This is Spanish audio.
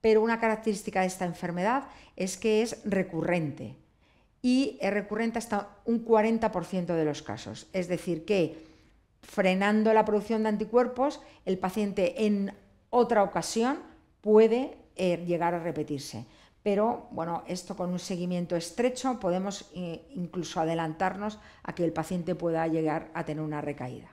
Pero una característica de esta enfermedad es que es recurrente y es recurrente hasta un 40% de los casos. Es decir, que frenando la producción de anticuerpos, el paciente en otra ocasión puede eh, llegar a repetirse. Pero bueno, esto con un seguimiento estrecho podemos eh, incluso adelantarnos a que el paciente pueda llegar a tener una recaída.